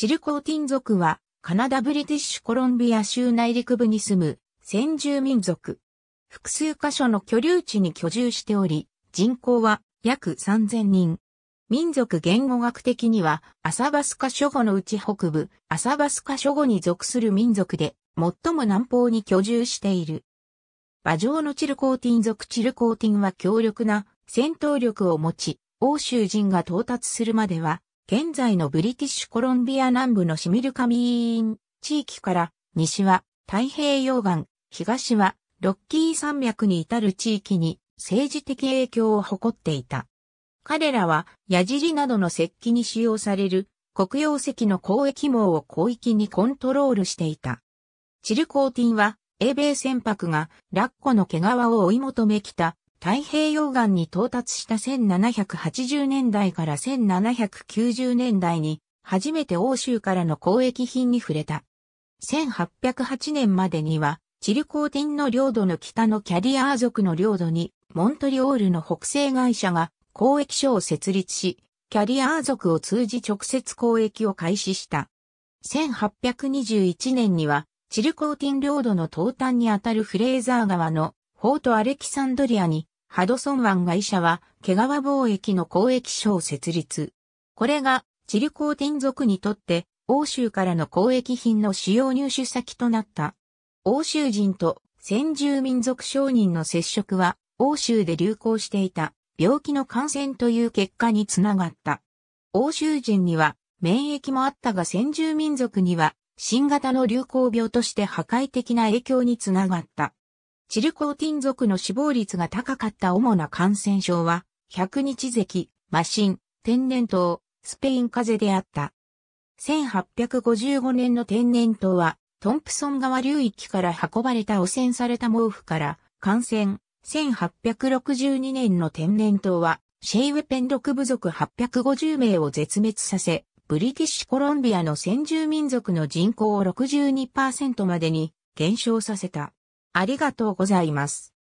チルコーティン族は、カナダ・ブリティッシュコロンビア州内陸部に住む先住民族。複数箇所の居留地に居住しており、人口は約3000人。民族言語学的には、アサバスカ諸語のうち北部、アサバスカ諸語に属する民族で、最も南方に居住している。馬上のチルコーティン族チルコーティンは強力な戦闘力を持ち、欧州人が到達するまでは現在のブリティッシュコロンビア南部のシミルカミーン地域から西は太平洋岸、東はロッキー山脈に至る地域に政治的影響を誇っていた。彼らは矢尻などの石器に使用される黒曜石の交易網を広域にコントロールしていた。チルコーティンは英米船舶がラッコの毛皮を追い求めきた太平洋岸に到達した1780年代から1790年代に初めて欧州からの交易品に触れた。1808年までには、チルコーティンの領土の北のキャリアー族の領土に、モントリオールの北西会社が交易所を設立し、キャリアー族を通じ直接交易を開始した。1821年には、チルコーティン領土の東端にあたるフレーザー川のフォートアレキサンドリアにハドソン湾外社は、毛皮貿易の交易所を設立。これが、チリコーティン族にとって、欧州からの交易品の主要入手先となった。欧州人と先住民族商人の接触は、欧州で流行していた病気の感染という結果につながった。欧州人には免疫もあったが先住民族には新型の流行病として破壊的な影響につながった。チルコーティン族の死亡率が高かった主な感染症は、百日咳、麻疹、天然痘、スペイン風邪であった。1855年の天然痘は、トンプソン川流域から運ばれた汚染された毛布から感染。1862年の天然痘は、シェイウェペン6部族850名を絶滅させ、ブリティッシュコロンビアの先住民族の人口を62%までに減少させた。ありがとうございます。